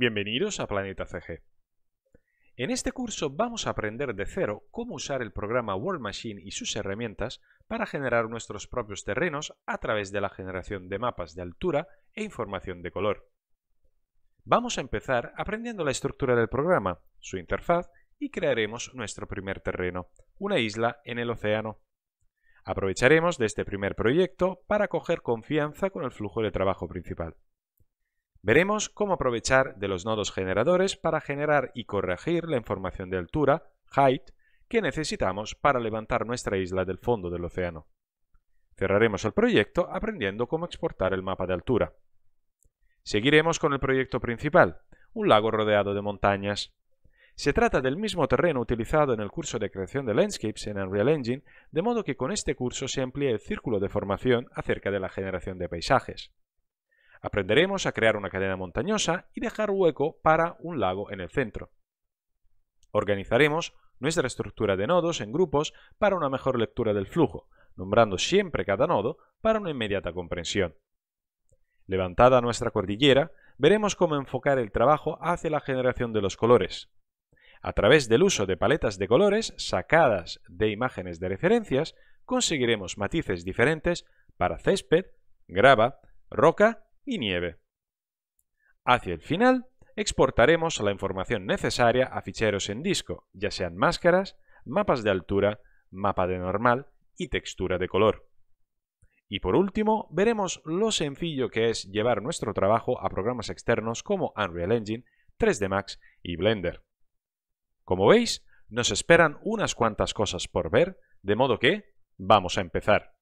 Bienvenidos a Planeta CG. En este curso vamos a aprender de cero cómo usar el programa World Machine y sus herramientas para generar nuestros propios terrenos a través de la generación de mapas de altura e información de color. Vamos a empezar aprendiendo la estructura del programa, su interfaz y crearemos nuestro primer terreno, una isla en el océano. Aprovecharemos de este primer proyecto para coger confianza con el flujo de trabajo principal. Veremos cómo aprovechar de los nodos generadores para generar y corregir la información de altura, height, que necesitamos para levantar nuestra isla del fondo del océano. Cerraremos el proyecto aprendiendo cómo exportar el mapa de altura. Seguiremos con el proyecto principal, un lago rodeado de montañas. Se trata del mismo terreno utilizado en el curso de creación de landscapes en Unreal Engine, de modo que con este curso se amplía el círculo de formación acerca de la generación de paisajes. Aprenderemos a crear una cadena montañosa y dejar hueco para un lago en el centro. Organizaremos nuestra estructura de nodos en grupos para una mejor lectura del flujo, nombrando siempre cada nodo para una inmediata comprensión. Levantada nuestra cordillera, veremos cómo enfocar el trabajo hacia la generación de los colores. A través del uso de paletas de colores sacadas de imágenes de referencias, conseguiremos matices diferentes para césped, grava, roca y nieve. Hacia el final, exportaremos la información necesaria a ficheros en disco, ya sean máscaras, mapas de altura, mapa de normal y textura de color. Y por último, veremos lo sencillo que es llevar nuestro trabajo a programas externos como Unreal Engine, 3D Max y Blender. Como veis, nos esperan unas cuantas cosas por ver, de modo que vamos a empezar.